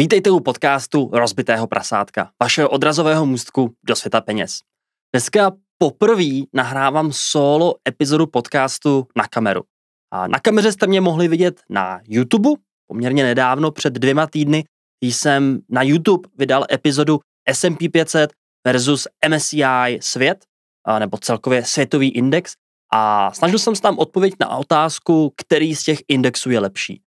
Vítejte u podcastu Rozbitého prasátka, vašeho odrazového můstku do světa peněz. Dneska poprvé nahrávám solo epizodu podcastu na kameru. A na kameře jste mě mohli vidět na YouTube, poměrně nedávno, před dvěma týdny, jsem na YouTube vydal epizodu S&P 500 versus MSCI svět, nebo celkově světový index, a snažil jsem se tam odpovědět na otázku, který z těch indexů je lepší.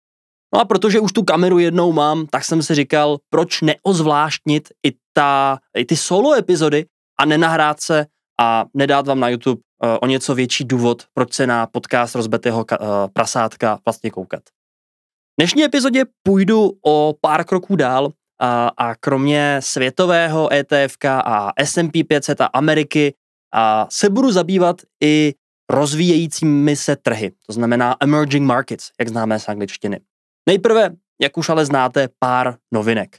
No a protože už tu kameru jednou mám, tak jsem si říkal, proč neozvláštnit i, ta, i ty solo epizody a nenahrát se a nedát vám na YouTube eh, o něco větší důvod, proč se na podcast rozbetého eh, prasátka vlastně koukat. V dnešní epizodě půjdu o pár kroků dál a, a kromě světového ETF a S&P 500 a Ameriky a se budu zabývat i rozvíjejícími se trhy, to znamená emerging markets, jak známe z angličtiny. Nejprve, jak už ale znáte, pár novinek.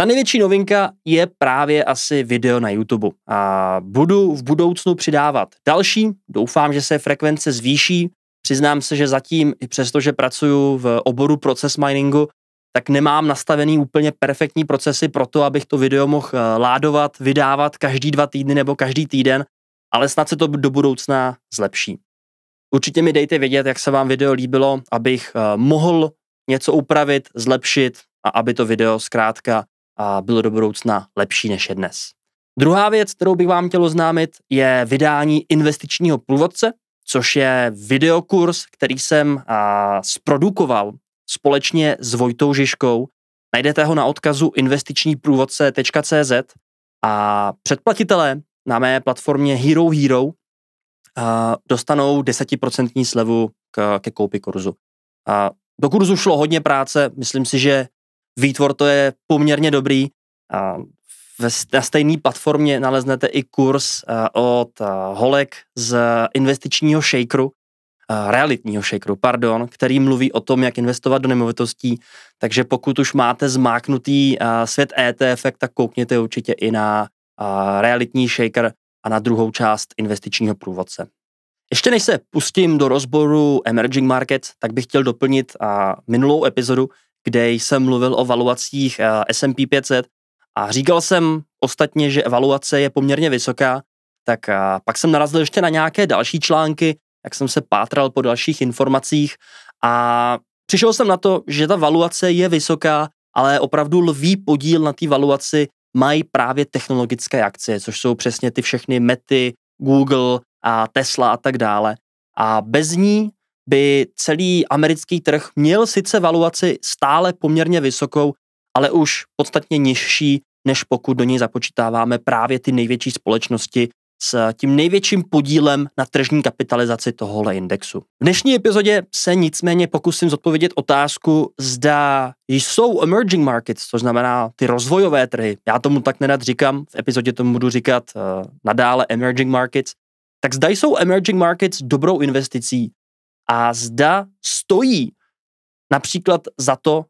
Ta největší novinka je právě asi video na YouTube. A budu v budoucnu přidávat další, doufám, že se frekvence zvýší. Přiznám se, že zatím, i přesto, že pracuji v oboru proces miningu, tak nemám nastavený úplně perfektní procesy pro to, abych to video mohl eh, ládovat, vydávat každý dva týdny nebo každý týden, ale snad se to do budoucna zlepší. Určitě mi dejte vědět, jak se vám video líbilo, abych eh, mohl něco upravit, zlepšit a aby to video zkrátka eh, bylo do budoucna lepší než je dnes. Druhá věc, kterou bych vám chtěl oznámit, je vydání investičního průvodce, což je videokurs, který jsem eh, zprodukoval společně s Vojtou Žižkou. Najdete ho na odkazu investičníprůvodce.cz a předplatitelé na mé platformě Hero Hero dostanou desetiprocentní slevu k, ke koupi kurzu. A do kurzu šlo hodně práce, myslím si, že výtvor to je poměrně dobrý. A ve, na stejné platformě naleznete i kurz eh, od eh, Holek z investičního shakeru, eh, realitního shakeru, pardon, který mluví o tom, jak investovat do nemovitostí. Takže pokud už máte zmáknutý svět ETF, tak koukněte určitě i na realitní shaker, a na druhou část investičního průvodce. Ještě než se pustím do rozboru Emerging Market, tak bych chtěl doplnit a minulou epizodu, kde jsem mluvil o valuacích eh, S&P 500 a říkal jsem ostatně, že evaluace je poměrně vysoká, tak eh, pak jsem narazil ještě na nějaké další články, jak jsem se pátral po dalších informacích a přišel jsem na to, že ta valuace je vysoká, ale opravdu lví podíl na té valuaci mají právě technologické akcie, což jsou přesně ty všechny mety, Google a Tesla a tak dále. A bez ní by celý americký trh měl sice valuaci stále poměrně vysokou, ale už podstatně nižší, než pokud do ní započítáváme právě ty největší společnosti, s tím největším podílem na tržní kapitalizaci tohohle indexu. V dnešní epizodě se nicméně pokusím zodpovědět otázku, zda jsou emerging markets, což znamená ty rozvojové trhy. Já tomu tak nenad říkám, v epizodě tomu budu říkat uh, nadále emerging markets. Tak zda jsou emerging markets dobrou investicí a zda stojí například za to,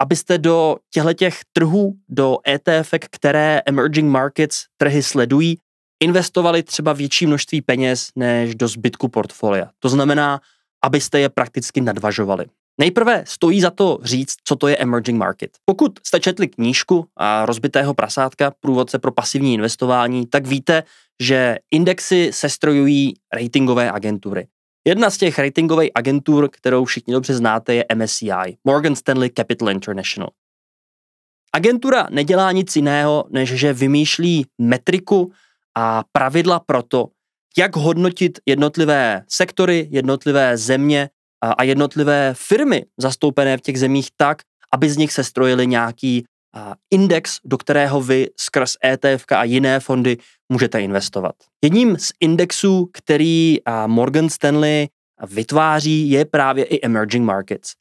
abyste do těchto trhů, do ETF, které emerging markets trhy sledují, investovali třeba větší množství peněz než do zbytku portfolia. To znamená, abyste je prakticky nadvažovali. Nejprve stojí za to říct, co to je emerging market. Pokud jste četli knížku a rozbitého prasátka, průvodce pro pasivní investování, tak víte, že indexy sestrojují ratingové agentury. Jedna z těch ratingových agentur, kterou všichni dobře znáte, je MSCI, Morgan Stanley Capital International. Agentura nedělá nic jiného, než že vymýšlí metriku, a pravidla pro to, jak hodnotit jednotlivé sektory, jednotlivé země a jednotlivé firmy zastoupené v těch zemích tak, aby z nich se strojili nějaký index, do kterého vy skrz ETF a jiné fondy můžete investovat. Jedním z indexů, který Morgan Stanley vytváří, je právě i Emerging Markets.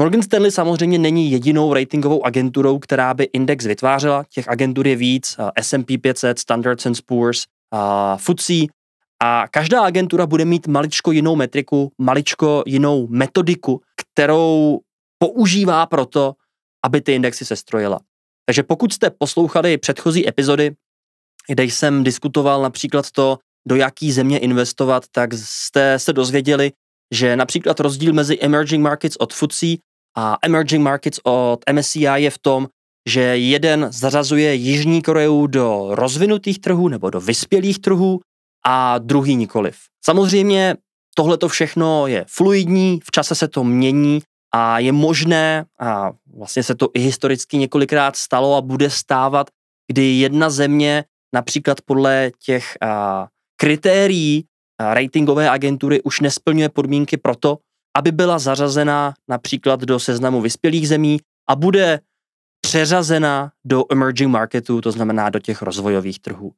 Morgan Stanley samozřejmě není jedinou ratingovou agenturou, která by index vytvářela. Těch agentur je víc, S&P 500, Standard Poor's, FTSE a každá agentura bude mít maličko jinou metriku, maličko jinou metodiku, kterou používá proto, aby ty indexy se strojila. Takže pokud jste poslouchali předchozí epizody, kde jsem diskutoval například to, do jaký země investovat, tak jste se dozvěděli, že například rozdíl mezi emerging markets od FTSE a Emerging Markets od MSCI je v tom, že jeden zařazuje Jižní Koreu do rozvinutých trhů nebo do vyspělých trhů a druhý nikoliv. Samozřejmě tohle to všechno je fluidní, v čase se to mění a je možné, a vlastně se to i historicky několikrát stalo a bude stávat, kdy jedna země například podle těch a, kritérií a, ratingové agentury už nesplňuje podmínky pro to, aby byla zařazena například do seznamu vyspělých zemí a bude přeřazena do emerging marketů, to znamená do těch rozvojových trhů.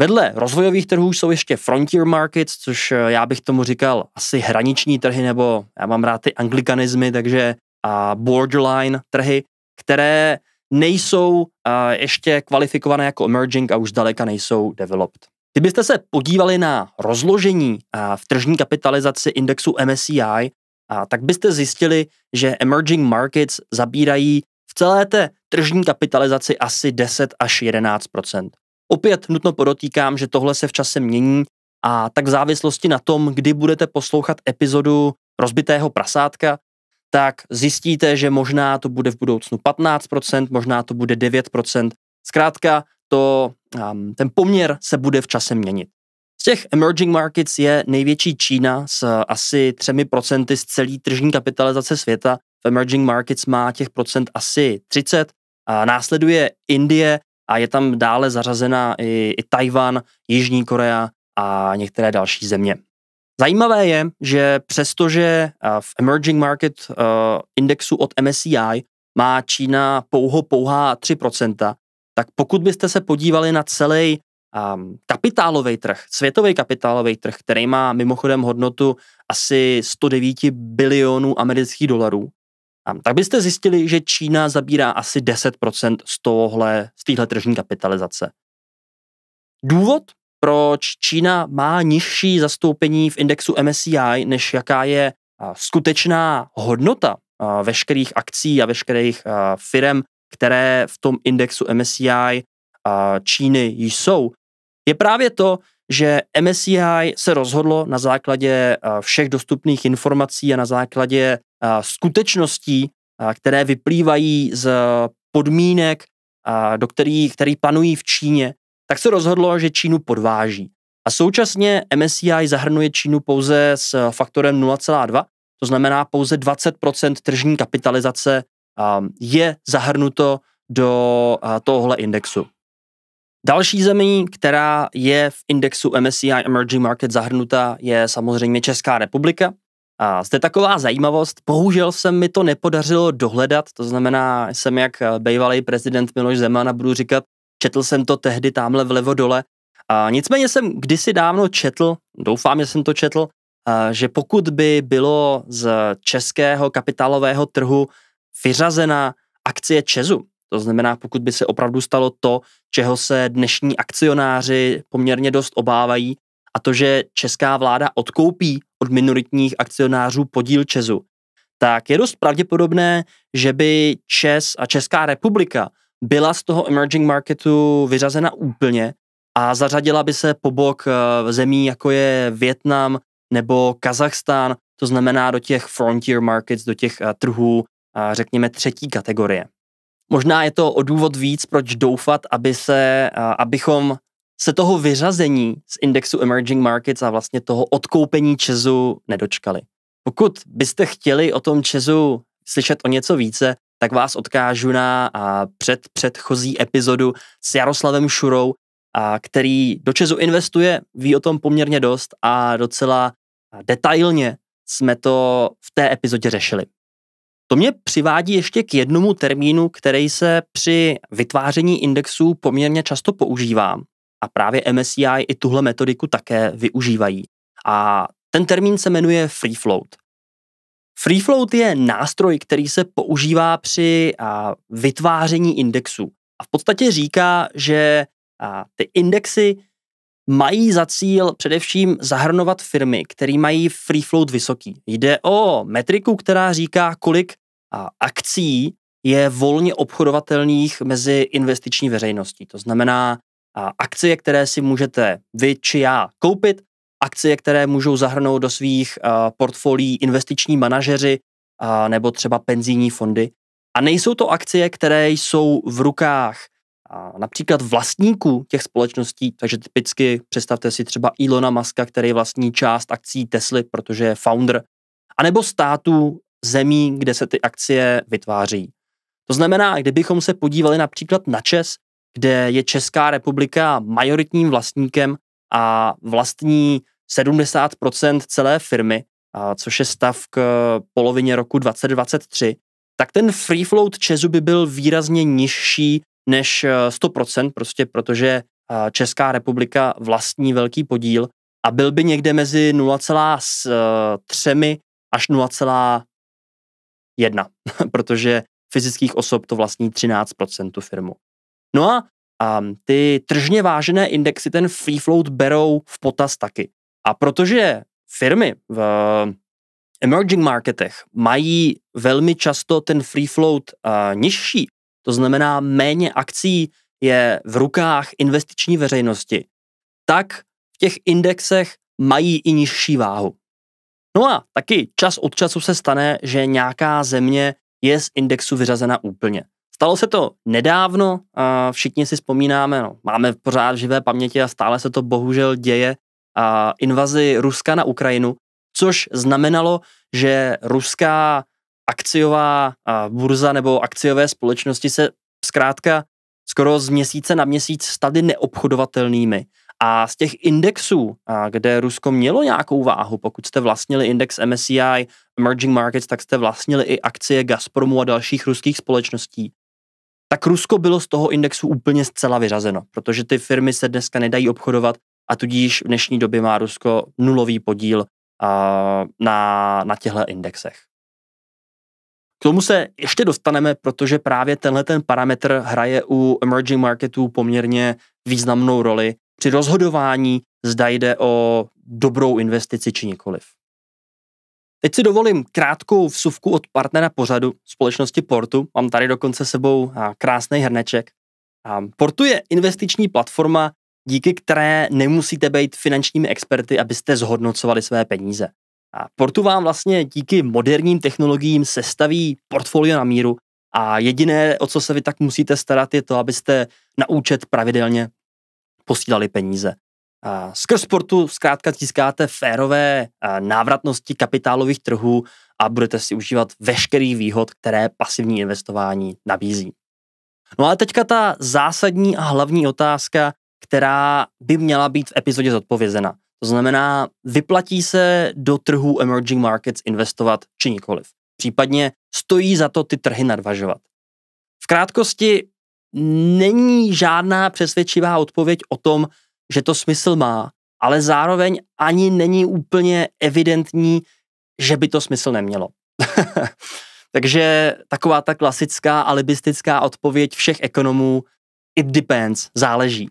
Vedle rozvojových trhů jsou ještě frontier markets, což eh, já bych tomu říkal asi hraniční trhy, nebo já mám rád ty anglikanizmy, takže a borderline trhy, které nejsou eh, ještě kvalifikované jako emerging a už daleka nejsou developed. Kdybyste se podívali na rozložení v tržní kapitalizaci indexu MSCI, tak byste zjistili, že emerging markets zabírají v celé té tržní kapitalizaci asi 10 až 11 Opět nutno podotýkám, že tohle se v čase mění a tak v závislosti na tom, kdy budete poslouchat epizodu rozbitého prasátka, tak zjistíte, že možná to bude v budoucnu 15%, možná to bude 9%. Zkrátka, to um, ten poměr se bude v čase měnit. Z těch emerging markets je největší Čína s eh, asi 3% z celé tržní kapitalizace světa. V emerging markets má těch procent asi 30. A následuje Indie a je tam dále zařazena i, i Tajvan, Jižní Korea a některé další země. Zajímavé je, že přestože eh, v emerging market eh, indexu od MSCI má Čína pouho pouhá tak pokud byste se podívali na celý um, kapitálový trh, světový kapitálový trh, který má mimochodem hodnotu asi 109 bilionů amerických dolarů, um, tak byste zjistili, že Čína zabírá asi 10% z, tohle, z téhle tržní kapitalizace. Důvod, proč Čína má nižší zastoupení v indexu MSCI, než jaká je uh, skutečná hodnota uh, veškerých akcí a veškerých uh, firm které v tom indexu MSCI Číny jsou, je právě to, že MSCI se rozhodlo na základě eh, všech dostupných informací a na základě eh, skutečností, eh, které vyplývají z podmínek, do kterých, který panují v Číně, tak se rozhodlo, že Čínu podváží. A současně MSCI zahrnuje Čínu pouze s faktorem 0,2, to znamená pouze 20% tržní kapitalizace Ehm, je zahrnuto do eh, tohle indexu. Další zemí, která je v indexu MSCI Emerging Market zahrnuta, je samozřejmě Česká republika. A zde taková zajímavost, bohužel se mi to nepodařilo dohledat, to znamená, jsem jak eh, bývalý prezident Miloš Zeman a budu říkat, četl jsem to tehdy tamhle vlevo dole. A nicméně jsem kdysi dávno četl, doufám, že jsem to četl, eh, že pokud by bylo z českého kapitálového trhu vyřazena akcie Česu. To znamená, pokud by se opravdu stalo to, čeho se dnešní akcionáři poměrně dost obávají, a to, že česká vláda odkoupí od minoritních akcionářů podíl Česu, tak je dost pravděpodobné, že by Čes a Česká republika byla z toho emerging marketu vyřazena úplně a zařadila by se po bok eh, zemí, jako je Větnam nebo Kazachstán, to znamená do těch frontier markets, do těch eh, trhů, řekněme, třetí kategorie. Možná je to o důvod víc, proč doufat, aby se, abychom se toho vyřazení z indexu Emerging Markets a vlastně toho odkoupení Česu nedočkali. Pokud byste chtěli o tom Česu slyšet o něco více, tak vás odkážu na před předchozí epizodu s Jaroslavem Šurou, a který do Česu investuje, ví o tom poměrně dost a docela detailně jsme to v té epizodě řešili. To mě přivádí ještě k jednomu termínu, který se při vytváření indexů poměrně často používá. A právě MSCI i tuhle metodiku také využívají. A ten termín se jmenuje free float. Free float je nástroj, který se používá při a, vytváření indexů. A v podstatě říká, že a, ty indexy mají za cíl především zahrnovat firmy, které mají free float vysoký. Jde o metriku, která říká, kolik akcí je volně obchodovatelných mezi investiční veřejností. To znamená akcie, které si můžete vy či já koupit, akcie, které můžou zahrnout do svých portfolií investiční manažeři nebo třeba penzijní fondy. A nejsou to akcie, které jsou v rukách například vlastníků těch společností, takže typicky představte si třeba Ilona Maska, který vlastní část akcí Tesly, protože je founder, anebo států zemí, kde se ty akcie vytváří. To znamená, kdybychom se podívali například na Čes, kde je Česká republika majoritním vlastníkem a vlastní 70% celé firmy, a což je stav k polovině roku 2023, tak ten free float Česu by byl výrazně nižší než 100%, eh, prostě protože eh, Česká republika vlastní velký podíl a byl by někde mezi 0,3 až 0,1, protože fyzických osob to vlastní 13% tu firmu. No a um, ty tržně vážené indexy ten free float berou v potaz taky. A protože firmy v emerging marketech mají velmi často ten free float uh, nižší, to znamená méně akcí je v rukách investiční veřejnosti, tak v těch indexech mají i nižší váhu. No a taky čas od času se stane, že nějaká země je z indexu vyřazena úplně. Stalo se to nedávno, a všichni si vzpomínáme, no, máme pořád živé paměti a stále se to bohužel děje, a invazi Ruska na Ukrajinu, což znamenalo, že ruská akciová burza nebo akciové společnosti se zkrátka skoro z měsíce na měsíc staly neobchodovatelnými. A z těch indexů, kde Rusko mělo nějakou váhu, pokud jste vlastnili index MSCI Emerging Markets, tak jste vlastnili i akcie Gazpromu a dalších ruských společností, tak Rusko bylo z toho indexu úplně zcela vyřazeno, protože ty firmy se dneska nedají obchodovat a tudíž v dnešní době má Rusko nulový podíl na, na těchto indexech. K tomu se ještě dostaneme, protože právě tenhle ten parametr hraje u emerging marketů poměrně významnou roli při rozhodování, zda jde o dobrou investici či nikoliv. Teď si dovolím krátkou vsuvku od partnera pořadu společnosti Portu. Mám tady dokonce sebou krásný hrneček. Portu je investiční platforma, díky které nemusíte být finančními experty, abyste zhodnocovali své peníze. A Portu vám vlastně díky moderním technologiím sestaví portfolio na míru a jediné, o co se vy tak musíte starat, je to, abyste na účet pravidelně posílali peníze. A skrz sportu zkrátka získáte férové návratnosti kapitálových trhů a budete si užívat veškerý výhod, které pasivní investování nabízí. No ale teďka ta zásadní a hlavní otázka, která by měla být v epizodě zodpovězena. To znamená, vyplatí se do trhů emerging markets investovat či nikoliv. Případně stojí za to ty trhy nadvažovat. V krátkosti není žádná přesvědčivá odpověď o tom, že to smysl má, ale zároveň ani není úplně evidentní, že by to smysl nemělo. Takže taková ta klasická alibistická odpověď všech ekonomů, it depends, záleží.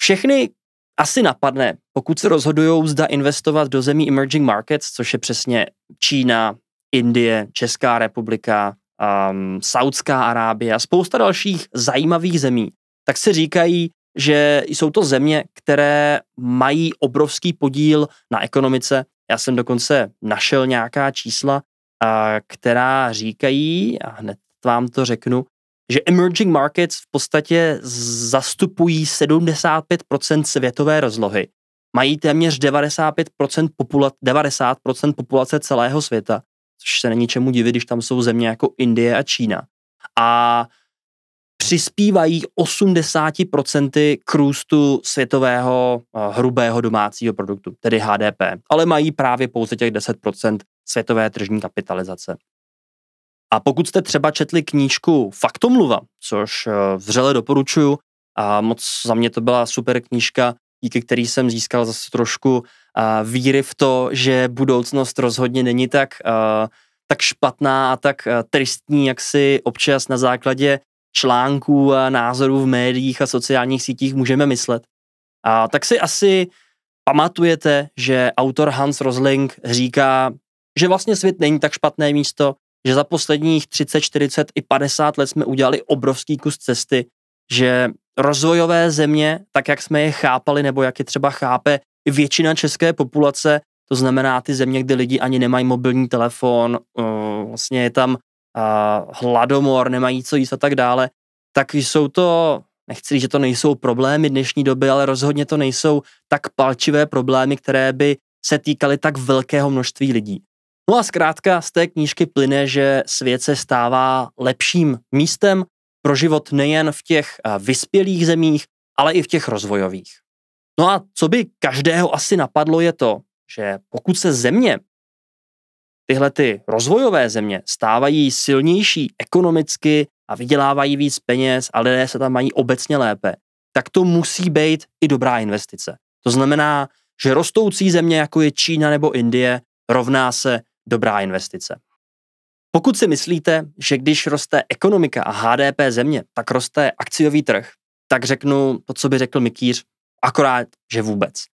Všechny asi napadne, pokud se rozhodují, zda investovat do zemí emerging markets, což je přesně Čína, Indie, Česká republika, um, Saudská Arábie a spousta dalších zajímavých zemí, tak se říkají, že jsou to země, které mají obrovský podíl na ekonomice. Já jsem dokonce našel nějaká čísla, která říkají, a hned vám to řeknu, že emerging markets v podstatě zastupují 75% světové rozlohy, mají téměř 95% popula- 90% populace celého světa, což se není čemu divit, když tam jsou země jako Indie a Čína. A přispívají 80% k růstu světového eh, hrubého domácího produktu, tedy HDP, ale mají právě pouze těch 10% světové tržní kapitalizace. A pokud jste třeba četli knížku Faktomluva, což eh, vřele doporučuji, a moc za mě to byla super knížka, díky který jsem získal zase trošku eh, víry v to, že budoucnost rozhodně není tak, eh, tak špatná a tak tristní, jak si občas na základě článků a názorů v médiích a sociálních sítích můžeme myslet. A tak si asi pamatujete, že autor Hans Rosling říká, že vlastně svět není tak špatné místo, že za posledních 30, 40 i 50 let jsme udělali obrovský kus cesty, že rozvojové země, tak jak jsme je chápali, nebo jak je třeba chápe většina české populace, to znamená ty země, kde lidi ani nemají mobilní telefon, eh, vlastně je tam eh, hladomor, nemají co jíst a tak dále, tak jsou to, nechci říct, že to nejsou problémy dnešní doby, ale rozhodně to nejsou tak palčivé problémy, které by se týkaly tak velkého množství lidí. No a zkrátka z té knížky plyne, že svět se stává lepším místem pro život nejen v těch eh, vyspělých zemích, ale i v těch rozvojových. No a co by každého asi napadlo je to, že pokud se země, tyhle ty rozvojové země, stávají silnější ekonomicky a vydělávají víc peněz a lidé se tam mají obecně lépe, tak to musí být i dobrá investice. To znamená, že rostoucí země, jako je Čína nebo Indie, rovná se dobrá investice. Pokud si myslíte, že když roste ekonomika a HDP země, tak roste akciový trh, tak řeknu to, co by řekl Mikýř, akorát, že vůbec.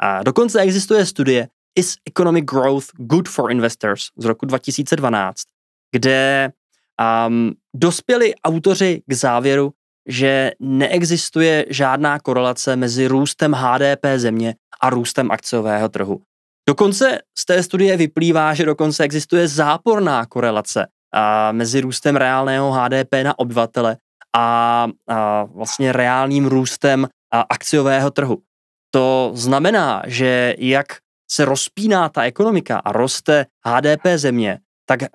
A dokonce existuje studie Is Economic Growth Good for Investors z roku 2012, kde um, dospěli autoři k závěru, že neexistuje žádná korelace mezi růstem HDP země a růstem akciového trhu. Dokonce z té studie vyplývá, že dokonce existuje záporná korelace a, mezi růstem reálného HDP na obyvatele a, a vlastně reálným růstem a, akciového trhu. To znamená, že jak se rozpíná ta ekonomika a roste HDP země, tak a,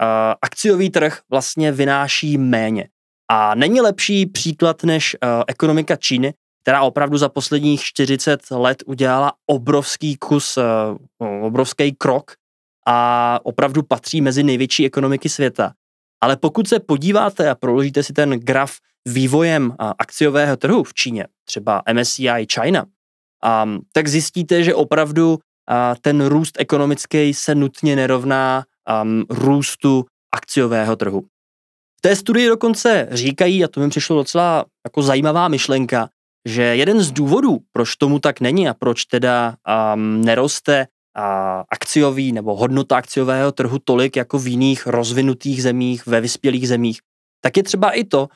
akciový trh vlastně vynáší méně. A není lepší příklad než a, ekonomika Číny, která opravdu za posledních 40 let udělala obrovský kus, eh, obrovský krok a opravdu patří mezi největší ekonomiky světa. Ale pokud se podíváte a proložíte si ten graf vývojem eh, akciového trhu v Číně, třeba MSCI China, ehm, tak zjistíte, že opravdu eh, ten růst ekonomický se nutně nerovná ehm, růstu akciového trhu. V té studii dokonce říkají, a to mi přišlo docela jako zajímavá myšlenka, že jeden z důvodů, proč tomu tak není a proč teda um, neroste a akciový nebo hodnota akciového trhu tolik jako v jiných rozvinutých zemích, ve vyspělých zemích, tak je třeba i to,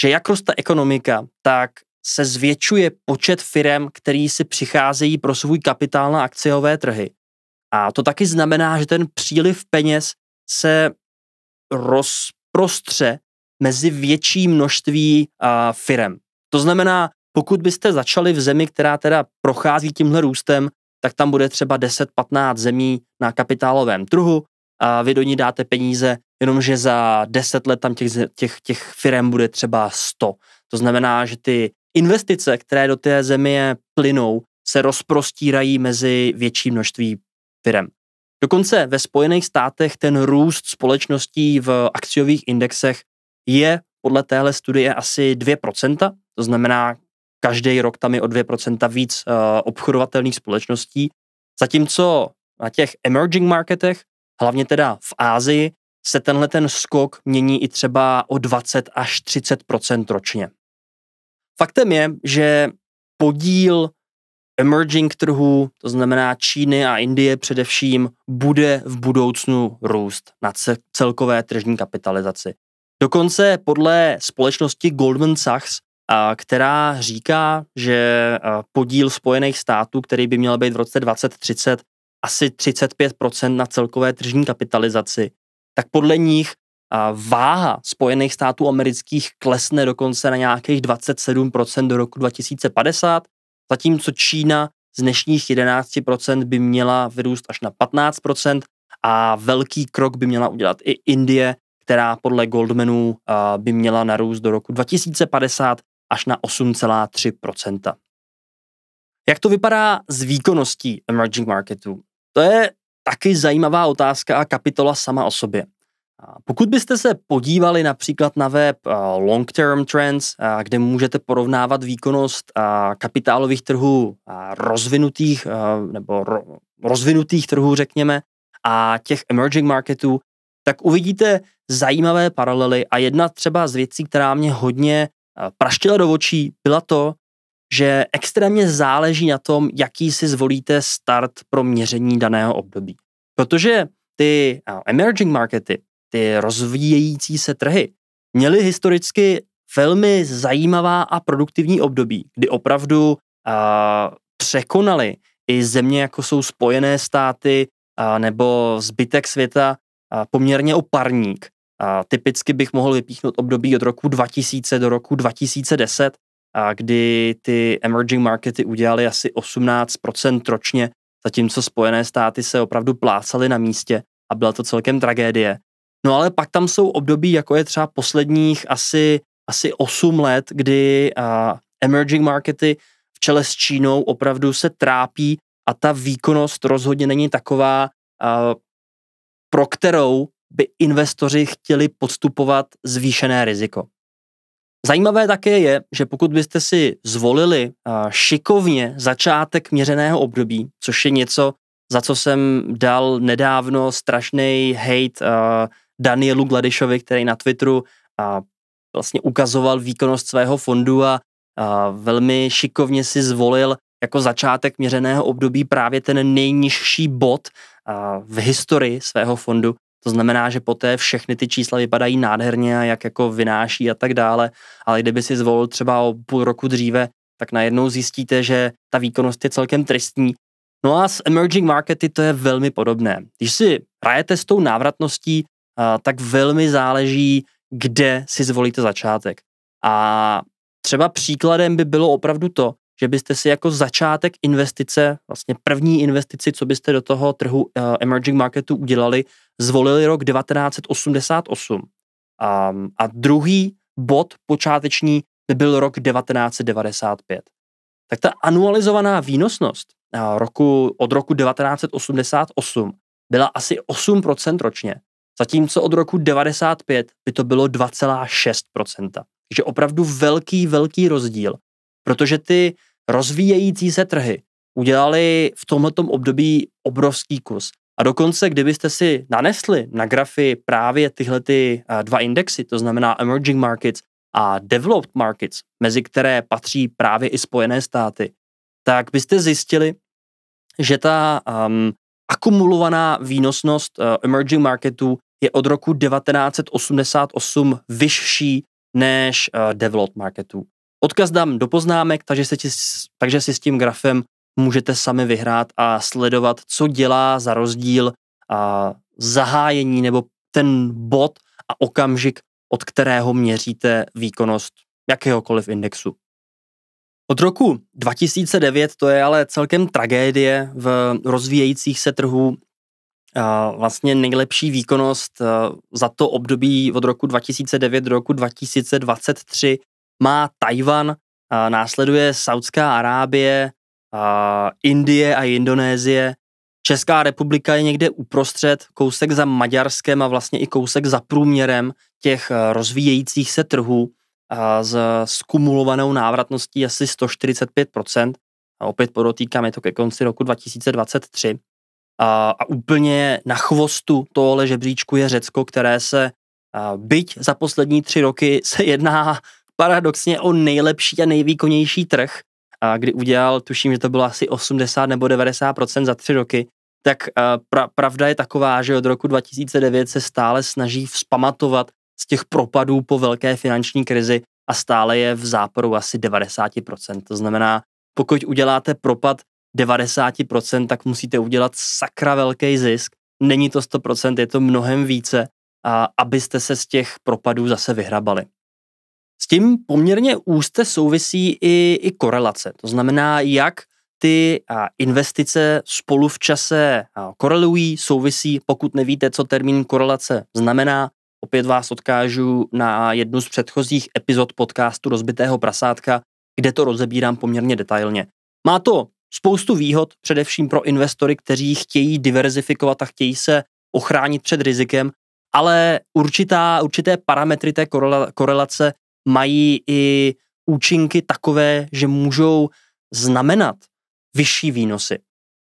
že jak roste ekonomika, tak se zvětšuje počet firm, který si přicházejí pro svůj kapitál na akciové trhy. A to taky znamená, že ten příliv peněz se rozprostře mezi větší množství a, firm. To znamená, pokud byste začali v zemi, která teda prochází tímhle růstem, tak tam bude třeba 10-15 zemí na kapitálovém trhu a vy do ní dáte peníze, jenomže za 10 let tam těch, těch, těch firm bude třeba 100. To znamená, že ty investice, které do té země plynou, se rozprostírají mezi větší množství firm. Dokonce ve Spojených státech ten růst společností v akciových indexech je podle téhle studie asi 2%, to znamená každý rok tam je o 2% víc eh, obchodovatelných společností, zatímco na těch emerging marketech, hlavně teda v Ázii, se tenhle ten skok mění i třeba o 20 až 30 ročně. Faktem je, že podíl emerging trhů, to znamená Číny a Indie především, bude v budoucnu růst na celkové tržní kapitalizaci. Dokonce podle společnosti Goldman Sachs která říká, že podíl Spojených států, který by měl být v roce 2030 asi 35% na celkové tržní kapitalizaci, tak podle nich váha Spojených států amerických klesne dokonce na nějakých 27% do roku 2050, zatímco Čína z dnešních 11% by měla vyrůst až na 15% a velký krok by měla udělat i Indie, která podle Goldmanu by měla narůst do roku 2050 až na 8,3 Jak to vypadá s výkonností emerging marketů? To je taky zajímavá otázka a kapitola sama o sobě. Pokud byste se podívali například na web eh, Long Term Trends, eh, kde můžete porovnávat výkonnost eh, kapitálových trhů rozvinutých nebo rozvinutých trhů, řekněme, a těch emerging marketů, tak uvidíte zajímavé paralely a jedna třeba z věcí, která mě hodně Eh, praštila do očí, byla to, že extrémně záleží na tom, jaký si zvolíte start pro měření daného období. Protože ty eh, emerging markety, ty rozvíjející se trhy, měly historicky velmi zajímavá a produktivní období, kdy opravdu uh, eh, překonali i země, jako jsou Spojené státy uh, nebo zbytek světa, uh, poměrně oparník a typicky bych mohl vypíchnout období od roku 2000 do roku 2010, a kdy ty emerging markety udělali asi 18% ročně, zatímco Spojené státy se opravdu plácaly na místě a byla to celkem tragédie. No ale pak tam jsou období, jako je třeba posledních asi, asi 8 let, kdy a, emerging markety v čele s Čínou opravdu se trápí a ta výkonnost rozhodně není taková, a, pro kterou by investoři chtěli podstupovat zvýšené riziko. Zajímavé také je, že pokud byste si zvolili eh, šikovně začátek měřeného období, což je něco, za co jsem dal nedávno strašný hate eh, Danielu Gladišovi, který na Twitteru eh, vlastně ukazoval výkonnost svého fondu a velmi šikovně si zvolil jako začátek měřeného období právě ten nejnižší bod v historii svého fondu, to znamená, že poté všechny ty čísla vypadají nádherně a jak jako vynáší a tak dále, ale kdyby si zvolil třeba o půl roku dříve, tak najednou zjistíte, že ta výkonnost je celkem tristní. No a s emerging markety to je velmi podobné. Když si hrajete s tou návratností, tak velmi záleží, kde si zvolíte začátek. A třeba příkladem by bylo opravdu to, že byste si jako začátek investice, vlastně první investici, co byste do toho trhu emerging marketu udělali, zvolili rok 1988 a, a druhý bod počáteční by byl rok 1995. Tak ta anualizovaná výnosnost roku, od roku 1988 byla asi 8% ročně, zatímco od roku 95 by to bylo 2,6%. Takže opravdu velký, velký rozdíl, protože ty rozvíjející se trhy udělali v tomto období obrovský kus. A dokonce, kdybyste si nanesli na grafy právě tyhle ty eh, dva indexy, to znamená emerging markets a developed markets, mezi které patří právě i Spojené státy, tak byste zjistili, že ta um, akumulovaná výnosnost uh, emerging marketů je od roku 1988 vyšší než uh, developed marketů. Odkaz dám do poznámek, takže, se ti, takže si s tím grafem můžete sami vyhrát a sledovat, co dělá za rozdíl a zahájení nebo ten bod a okamžik, od kterého měříte výkonnost jakéhokoliv indexu. Od roku 2009 to je ale celkem tragédie v rozvíjejících se trhů. Vlastně nejlepší výkonnost za to období od roku 2009 do roku 2023 má Tajvan, následuje Saudská Arábie, Indie a Indonésie. Česká republika je někde uprostřed, kousek za Maďarskem a vlastně i kousek za průměrem těch eh, rozvíjejících se trhů a s skumulovanou návratností asi 145%. A opět podotýkám, je to ke konci roku 2023. A, a úplně na chvostu tohle žebříčku je Řecko, které se, a, byť za poslední tři roky se jedná paradoxně o nejlepší a nejvýkonnější trh, a kdy udělal, tuším, že to bylo asi 80 nebo 90% za tři roky, tak eh, pra, pravda je taková, že od roku 2009 se stále snaží vzpamatovat z těch propadů po velké finanční krizi a stále je v záporu asi 90%. To znamená, pokud uděláte propad 90%, tak musíte udělat sakra velký zisk. Není to 100%, je to mnohem více, a abyste se z těch propadů zase vyhrabali. S tím poměrně úzce souvisí i, i korelace. To znamená, jak ty investice spolu v čase korelují, souvisí. Pokud nevíte, co termín korelace znamená, opět vás odkážu na jednu z předchozích epizod podcastu Rozbitého prasátka, kde to rozebírám poměrně detailně. Má to spoustu výhod, především pro investory, kteří chtějí diverzifikovat a chtějí se ochránit před rizikem, ale určitá, určité parametry té korelace mají i účinky takové, že můžou znamenat vyšší výnosy.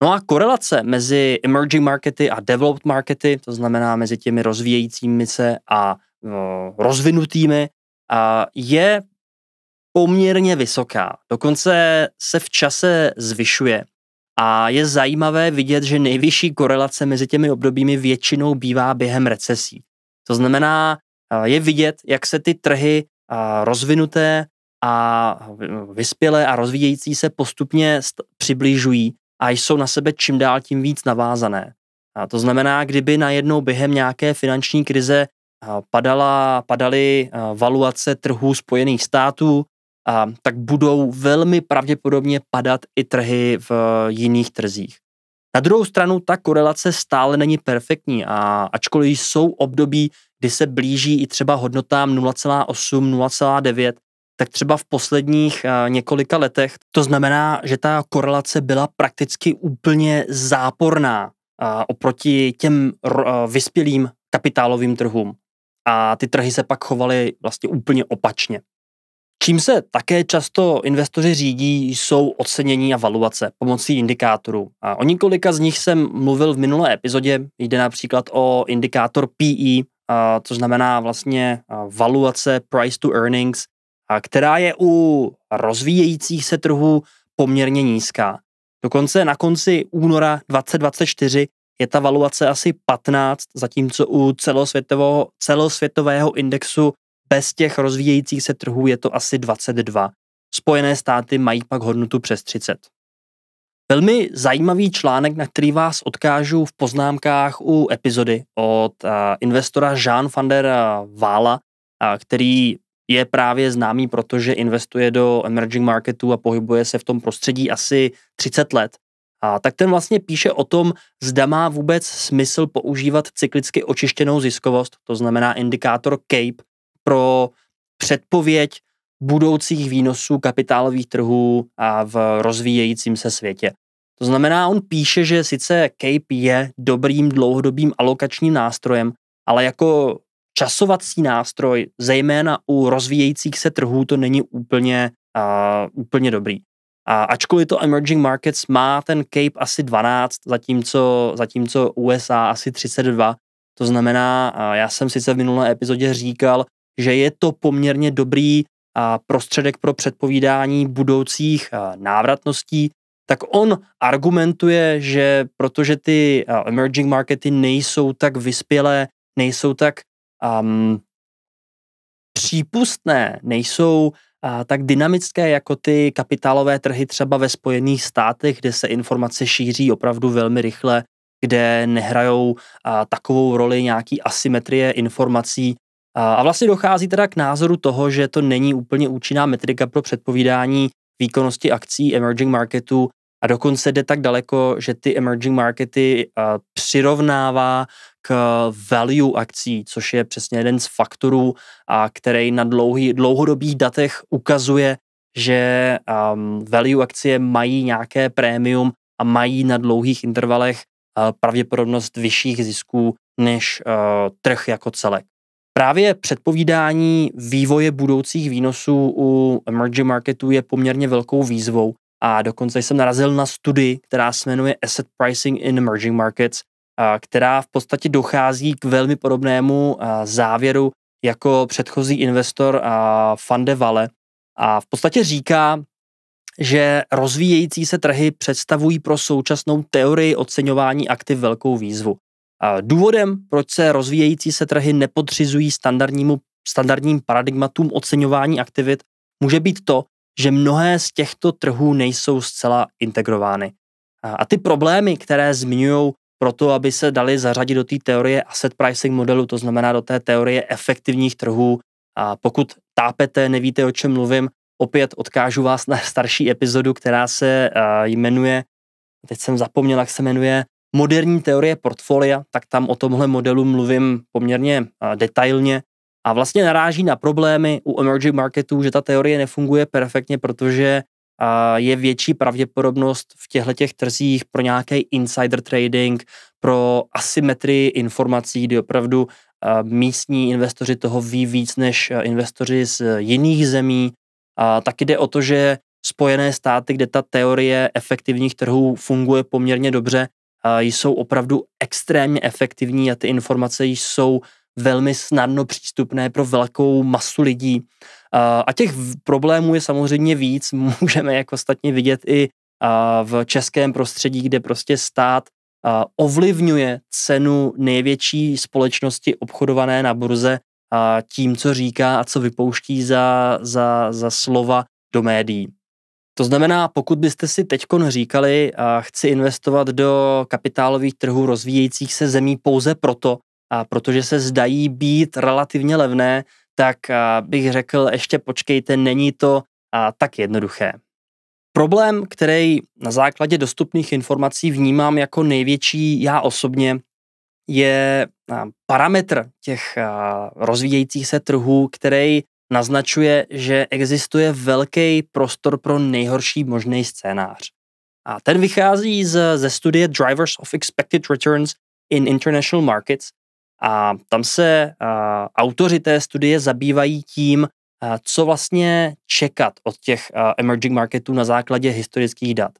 No a korelace mezi emerging markety a developed markety, to znamená mezi těmi rozvíjejícími se a no, rozvinutými, a je poměrně vysoká. Dokonce se v čase zvyšuje. A je zajímavé vidět, že nejvyšší korelace mezi těmi obdobími většinou bývá během recesí. To znamená, je vidět, jak se ty trhy rozvinuté a vyspělé a rozvíjející se postupně přibližují a jsou na sebe čím dál tím víc navázané. A to znamená, kdyby najednou během nějaké finanční krize padala, padaly valuace trhů Spojených států, a tak budou velmi pravděpodobně padat i trhy v jiných trzích. Na druhou stranu ta korelace stále není perfektní a ačkoliv jsou období, kdy se blíží i třeba hodnotám 0,8, 0,9, tak třeba v posledních eh, několika letech to znamená, že ta korelace byla prakticky úplně záporná eh, oproti těm eh, vyspělým kapitálovým trhům. A ty trhy se pak chovaly vlastně úplně opačně. Čím se také často investoři řídí, jsou ocenění a valuace pomocí indikátorů. A o několika z nich jsem mluvil v minulé epizodě. Jde například o indikátor PE, a což znamená vlastně valuace price to earnings, a která je u rozvíjejících se trhů poměrně nízká. Dokonce na konci února 2024 je ta valuace asi 15, zatímco u celosvětového, celosvětového indexu bez těch rozvíjejících se trhů je to asi 22. Spojené státy mají pak hodnotu přes 30. Velmi zajímavý článek, na který vás odkážu v poznámkách u epizody od eh, investora Jean van der Vála, eh, eh, který je právě známý, protože investuje do emerging marketů a pohybuje se v tom prostředí asi 30 let. A tak ten vlastně píše o tom, zda má vůbec smysl používat cyklicky očištěnou ziskovost, to znamená indikátor CAPE, pro předpověď budoucích výnosů kapitálových trhů a v rozvíjejícím se světě. To znamená, on píše, že sice CAPE je dobrým dlouhodobým alokačním nástrojem, ale jako časovací nástroj, zejména u rozvíjejících se trhů, to není úplně, uh, úplně dobrý. A ačkoliv to Emerging Markets má ten CAPE asi 12, zatímco, zatímco USA asi 32, to znamená, já jsem sice v minulé epizodě říkal, že je to poměrně dobrý prostředek pro předpovídání budoucích návratností, tak on argumentuje, že protože ty emerging markety nejsou tak vyspělé, nejsou tak um, přípustné, nejsou uh, tak dynamické jako ty kapitálové trhy třeba ve Spojených státech, kde se informace šíří opravdu velmi rychle, kde nehrajou uh, takovou roli nějaký asymetrie informací, a vlastně dochází teda k názoru toho, že to není úplně účinná metrika pro předpovídání výkonnosti akcí emerging marketů a dokonce jde tak daleko, že ty emerging markety přirovnává k value akcí, což je přesně jeden z faktorů, a který na dlouhý, dlouhodobých datech ukazuje, že um, value akcie mají nějaké prémium a mají na dlouhých intervalech uh, pravděpodobnost vyšších zisků než uh, trh jako celek. Právě předpovídání vývoje budoucích výnosů u emerging marketů je poměrně velkou výzvou a dokonce jsem narazil na studii, která se jmenuje Asset Pricing in Emerging Markets, která v podstatě dochází k velmi podobnému závěru jako předchozí investor Fande Vale a v podstatě říká, že rozvíjející se trhy představují pro současnou teorii oceňování aktiv velkou výzvu. Důvodem, proč se rozvíjející se trhy nepodřizují standardnímu, standardním paradigmatům oceňování aktivit, může být to, že mnohé z těchto trhů nejsou zcela integrovány. A ty problémy, které zmiňují to, aby se dali zařadit do té teorie asset pricing modelu, to znamená do té teorie efektivních trhů. A pokud tápete, nevíte, o čem mluvím, opět odkážu vás na starší epizodu, která se jmenuje, teď jsem zapomněl, jak se jmenuje, moderní teorie portfolia, tak tam o tomhle modelu mluvím poměrně detailně a vlastně naráží na problémy u emerging marketů, že ta teorie nefunguje perfektně, protože je větší pravděpodobnost v těchto těch trzích pro nějaký insider trading, pro asymetrii informací, kdy opravdu místní investoři toho ví víc než investoři z jiných zemí. A tak jde o to, že Spojené státy, kde ta teorie efektivních trhů funguje poměrně dobře, jsou opravdu extrémně efektivní a ty informace jsou velmi snadno přístupné pro velkou masu lidí. A těch problémů je samozřejmě víc, můžeme jako ostatně vidět i v českém prostředí, kde prostě stát ovlivňuje cenu největší společnosti obchodované na burze tím, co říká a co vypouští za, za, za slova do médií. To znamená, pokud byste si teď říkali, a chci investovat do kapitálových trhů rozvíjejících se zemí pouze proto, a protože se zdají být relativně levné, tak bych řekl, ještě počkejte, není to a tak jednoduché. Problém, který na základě dostupných informací vnímám jako největší já osobně, je parametr těch rozvíjejících se trhů, který naznačuje, že existuje velký prostor pro nejhorší možný scénář. A ten vychází z, ze studie Drivers of Expected Returns in International Markets a tam se a, autoři té studie zabývají tím, a, co vlastně čekat od těch a, emerging marketů na základě historických dat.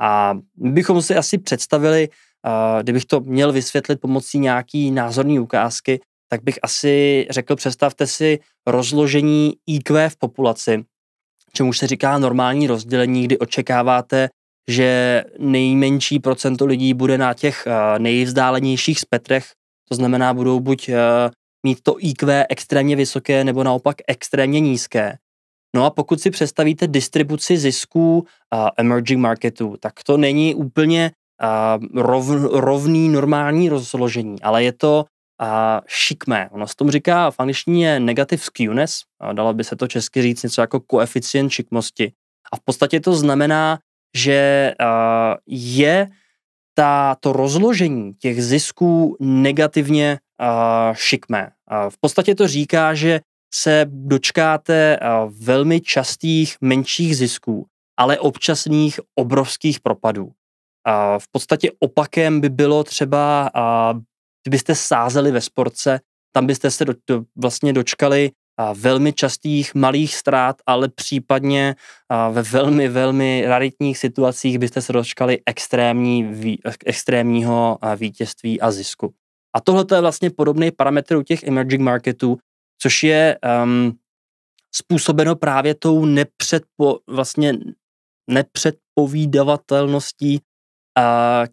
A bychom si asi představili, a, kdybych to měl vysvětlit pomocí nějaký názorní ukázky, tak bych asi řekl, představte si rozložení IQ v populaci, čemu se říká normální rozdělení, kdy očekáváte, že nejmenší procento lidí bude na těch eh, nejvzdálenějších spetrech, to znamená, budou buď eh, mít to IQ extrémně vysoké nebo naopak extrémně nízké. No a pokud si představíte distribuci zisků uh, emerging marketů, tak to není úplně uh, rov, rovný normální rozložení, ale je to a šikmé. Ono se tomu říká v angličtině negative skewness, a dalo by se to česky říct něco jako koeficient šikmosti. A v podstatě to znamená, že je ta, to rozložení těch zisků negativně uh, šikmé. A v podstatě to říká, že se dočkáte velmi častých menších zisků, ale občasných obrovských propadů. A v podstatě opakem by bylo třeba kdybyste sázeli ve sportce, tam byste se do, do, vlastně dočkali a velmi častých malých ztrát, ale případně a ve velmi, velmi raritních situacích byste se dočkali extrémní, vý, extrémního vítězství a zisku. A tohle je vlastně podobný parametr u těch emerging marketů, což je um, způsobeno právě tou nepředpo, vlastně nepředpovídavatelností uh,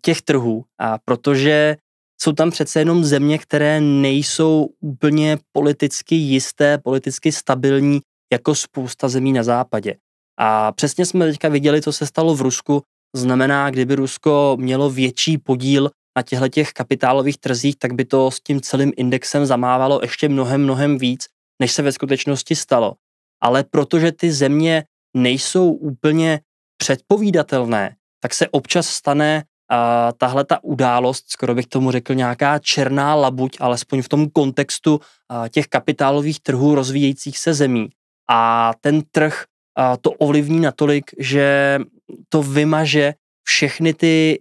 těch trhů, a protože jsou tam přece jenom země, které nejsou úplně politicky jisté, politicky stabilní, jako spousta zemí na západě. A přesně jsme teďka viděli, co se stalo v Rusku. Znamená, kdyby Rusko mělo větší podíl na těchto těch kapitálových trzích, tak by to s tím celým indexem zamávalo ještě mnohem, mnohem víc, než se ve skutečnosti stalo. Ale protože ty země nejsou úplně předpovídatelné, tak se občas stane, a tahle ta událost, skoro bych tomu řekl nějaká černá labuť, alespoň v tom kontextu těch kapitálových trhů rozvíjejících se zemí. A ten trh to ovlivní natolik, že to vymaže všechny ty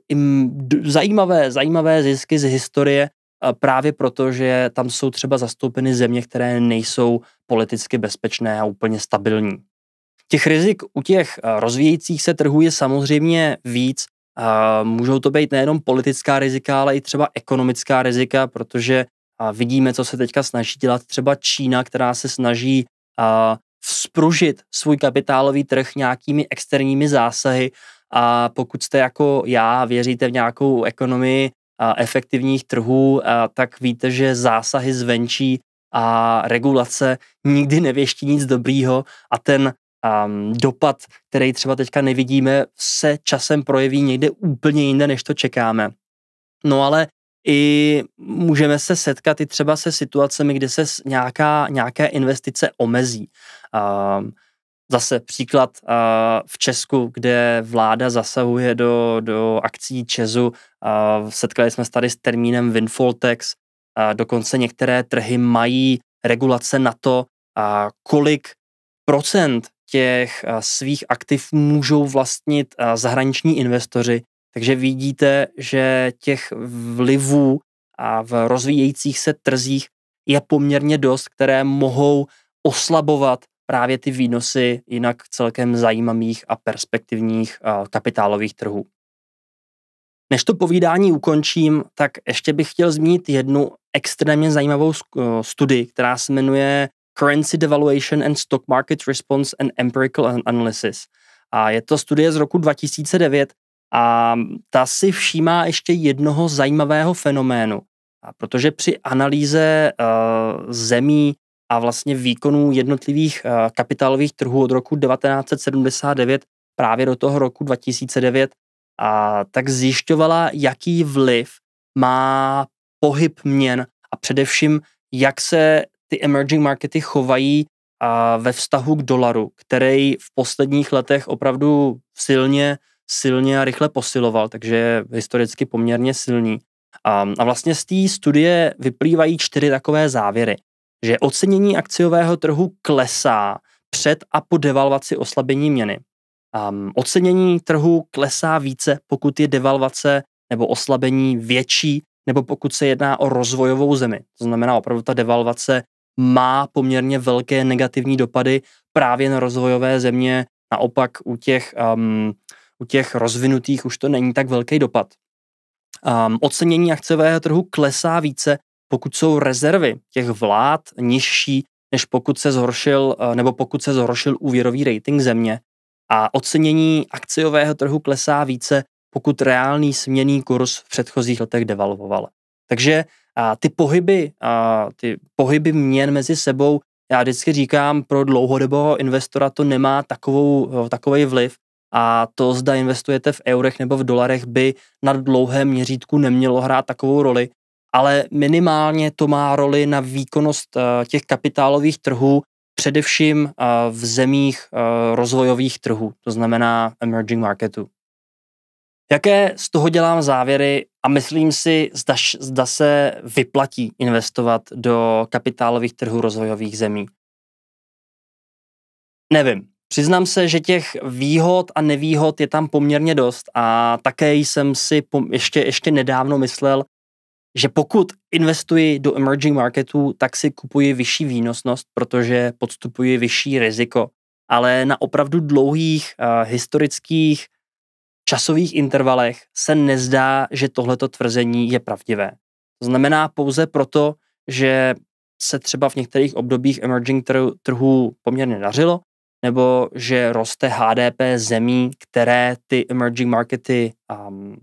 zajímavé, zajímavé zisky z historie, právě proto, že tam jsou třeba zastoupeny země, které nejsou politicky bezpečné a úplně stabilní. Těch rizik u těch rozvíjejících se trhů je samozřejmě víc, Můžou to být nejenom politická rizika, ale i třeba ekonomická rizika, protože vidíme, co se teďka snaží dělat třeba Čína, která se snaží vzpružit svůj kapitálový trh nějakými externími zásahy a pokud jste jako já věříte v nějakou ekonomii efektivních trhů, tak víte, že zásahy zvenčí a regulace nikdy nevěští nic dobrýho a ten um, dopad, který třeba teďka nevidíme, se časem projeví někde úplně jinde, než to čekáme. No ale i můžeme se setkat i třeba se situacemi, kde se nějaká, nějaké investice omezí. Um, zase příklad uh, v Česku, kde vláda zasahuje do, do akcí Česu. Uh, setkali jsme se tady s termínem windfall tax. Uh, dokonce některé trhy mají regulace na to, kolik procent těch eh, svých aktiv můžou vlastnit eh, zahraniční investoři. Takže vidíte, že těch vlivů a v rozvíjejících se trzích je poměrně dost, které mohou oslabovat právě ty výnosy jinak celkem zajímavých a perspektivních eh, kapitálových trhů. Než to povídání ukončím, tak ještě bych chtěl zmínit jednu extrémně zajímavou studii, která se jmenuje Currency Devaluation and Stock Market Response and Empirical Analysis. A je to studie z roku 2009 a ta si všímá ještě jednoho zajímavého fenoménu. A protože při analýze uh, zemí a vlastně výkonů jednotlivých uh, kapitálových trhů od roku 1979 právě do toho roku 2009, a tak zjišťovala, jaký vliv má pohyb měn a především, jak se ty emerging markety chovají a ve vztahu k dolaru, který v posledních letech opravdu silně, silně a rychle posiloval, takže je historicky poměrně silný. A, a vlastně z té studie vyplývají čtyři takové závěry, že ocenění akciového trhu klesá před a po devalvaci oslabení měny. Um, ocenění trhu klesá více, pokud je devalvace nebo oslabení větší, nebo pokud se jedná o rozvojovou zemi. To znamená, opravdu ta devalvace má poměrně velké negativní dopady právě na rozvojové země. Naopak u těch, um, u těch rozvinutých už to není tak velký dopad. Um, ocenění akciového trhu klesá více, pokud jsou rezervy těch vlád nižší, než pokud se zhoršil, uh, nebo pokud se zhoršil úvěrový rating země. A ocenění akciového trhu klesá více, pokud reálný směný kurz v předchozích letech devalvoval. Takže a ty pohyby, a ty pohyby měn mezi sebou, já vždycky říkám, pro dlouhodobého investora to nemá takovou, eh, takový vliv a to, zda investujete v eurech nebo v dolarech, by na dlouhém měřítku nemělo hrát takovou roli, ale minimálně to má roli na výkonnost eh, těch kapitálových trhů, především eh, v zemích rozvojových trhů, to znamená emerging marketu. Jaké z toho dělám závěry a myslím si, zda, zda se vyplatí investovat do kapitálových trhů rozvojových zemí? Nevím. Přiznám se, že těch výhod a nevýhod je tam poměrně dost a také jsem si ještě, ještě nedávno myslel, že pokud investuji do emerging marketů, tak si kupuji vyšší výnosnost, protože podstupuji vyšší riziko. Ale na opravdu dlouhých uh, historických časových intervalech se nezdá, že tohleto tvrzení je pravdivé. To znamená pouze proto, že se třeba v některých obdobích emerging trhů poměrně dařilo, nebo že roste HDP zemí, které ty emerging markety um,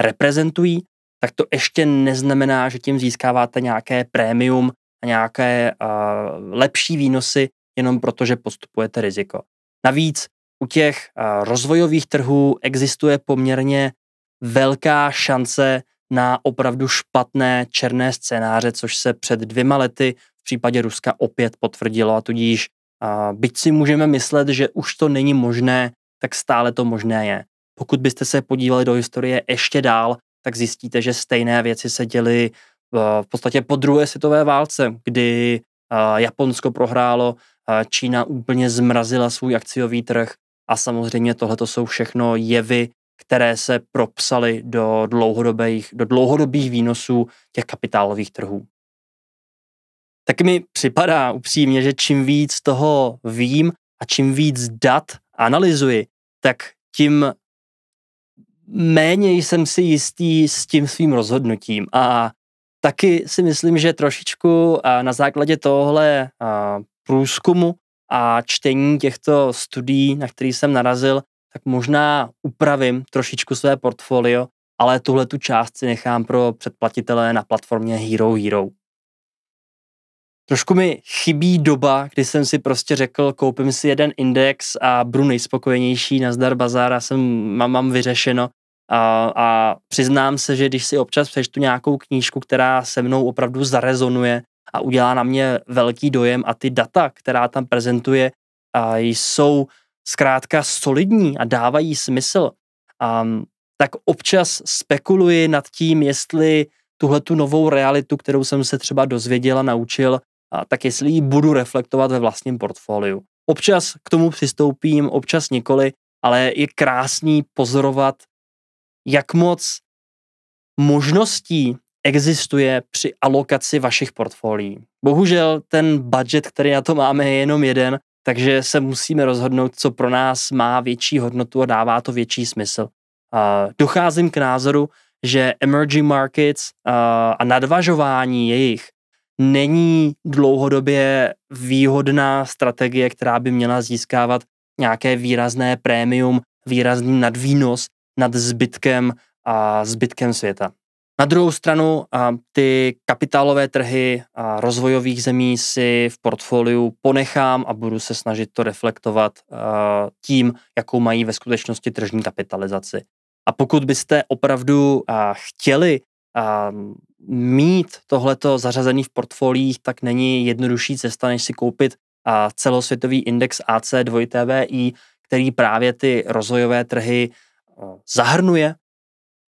reprezentují, tak to ještě neznamená, že tím získáváte nějaké prémium a nějaké uh, lepší výnosy jenom proto, že postupujete riziko. Navíc u těch eh, rozvojových trhů existuje poměrně velká šance na opravdu špatné černé scénáře, což se před dvěma lety v případě Ruska opět potvrdilo a tudíž eh, byť si můžeme myslet, že už to není možné, tak stále to možné je. Pokud byste se podívali do historie ještě dál, tak zjistíte, že stejné věci se děly eh, v podstatě po druhé světové válce, kdy Japonsko prohrálo, Čína úplně zmrazila svůj akciový trh, a samozřejmě tohle jsou všechno jevy, které se propsaly do dlouhodobých, do dlouhodobých výnosů těch kapitálových trhů. Tak mi připadá upřímně, že čím víc toho vím a čím víc dat analyzuji, tak tím méně jsem si jistý s tím svým rozhodnutím. A taky si myslím, že trošičku na základě tohle průzkumu a čtení těchto studií, na který jsem narazil, tak možná upravím trošičku své portfolio, ale tuhle tu část si nechám pro předplatitele na platformě Hero Hero. Trošku mi chybí doba, kdy jsem si prostě řekl, koupím si jeden index a budu nejspokojenější, na zdar a jsem, mám, mám vyřešeno. A, a přiznám se, že když si občas přečtu nějakou knížku, která se mnou opravdu zarezonuje, a udělá na mě velký dojem a ty data, která tam prezentuje, a jsou zkrátka solidní a dávají smysl. A tak občas spekuluji nad tím, jestli tuhle tu novou realitu, kterou jsem se třeba dozvěděl a naučil, a tak jestli ji budu reflektovat ve vlastním portfoliu. Občas k tomu přistoupím, občas nikoli, ale je krásný pozorovat, jak moc možností existuje při alokaci vašich portfolií. Bohužel ten budget, který na to máme, je jenom jeden, takže se musíme rozhodnout, co pro nás má větší hodnotu a dává to větší smysl. Uh, docházím k názoru, že emerging markets uh, a nadvažování jejich není dlouhodobě výhodná strategie, která by měla získávat nějaké výrazné prémium, výrazný nadvýnos nad zbytkem a zbytkem světa. Na druhou stranu ty kapitálové trhy a rozvojových zemí si v portfoliu ponechám a budu se snažit to reflektovat tím, jakou mají ve skutečnosti tržní kapitalizaci. A pokud byste opravdu chtěli mít tohleto zařazení v portfoliích, tak není jednodušší cesta, než si koupit celosvětový index AC2TVI, který právě ty rozvojové trhy zahrnuje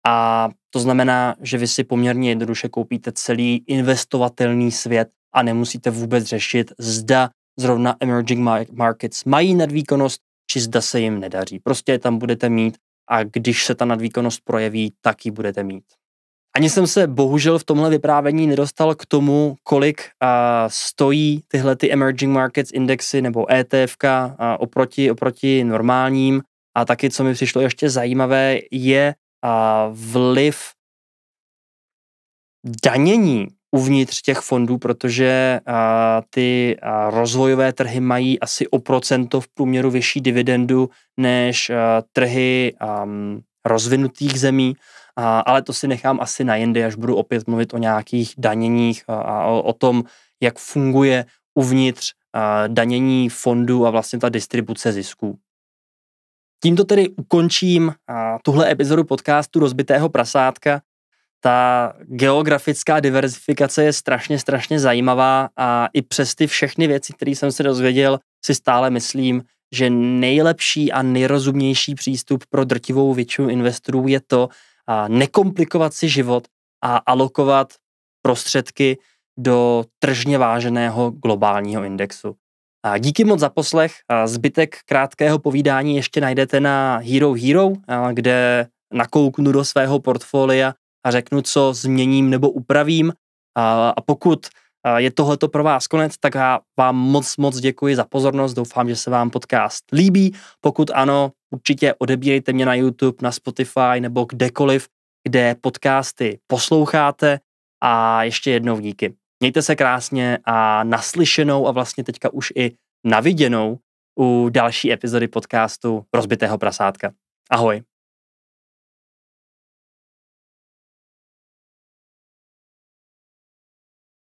a to znamená, že vy si poměrně jednoduše koupíte celý investovatelný svět a nemusíte vůbec řešit, zda zrovna emerging markets mají nadvýkonnost, či zda se jim nedaří. Prostě je tam budete mít a když se ta nadvýkonnost projeví, tak ji budete mít. Ani jsem se bohužel v tomhle vyprávění nedostal k tomu, kolik a, stojí tyhle ty emerging markets indexy nebo ETF oproti, oproti normálním. A taky, co mi přišlo ještě zajímavé, je, a vliv danění uvnitř těch fondů, protože a, ty a, rozvojové trhy mají asi o procento v průměru vyšší dividendu než a, trhy a, rozvinutých zemí, a, ale to si nechám asi na jindy, až budu opět mluvit o nějakých daněních a, a o, o tom, jak funguje uvnitř a, danění fondů a vlastně ta distribuce zisků. Tímto tedy ukončím tuhle epizodu podcastu Rozbitého prasátka. Ta geografická diverzifikace je strašně, strašně zajímavá a i přes ty všechny věci, které jsem se dozvěděl, si stále myslím, že nejlepší a nejrozumnější přístup pro drtivou většinu investorů je to a nekomplikovat si život a alokovat prostředky do tržně váženého globálního indexu. A díky moc za poslech. A zbytek krátkého povídání ještě najdete na Hero Hero, kde nakouknu do svého portfolia a řeknu, co změním nebo upravím. A, a pokud je tohleto pro vás konec, tak já vám moc, moc děkuji za pozornost, doufám, že se vám podcast líbí. Pokud ano, určitě odebírejte mě na YouTube, na Spotify nebo kdekoliv, kde podcasty posloucháte a ještě jednou díky. Mějte se krásně a naslyšenou a vlastně teďka už i naviděnou u další epizody podcastu Rozbitého prasátka. Ahoj.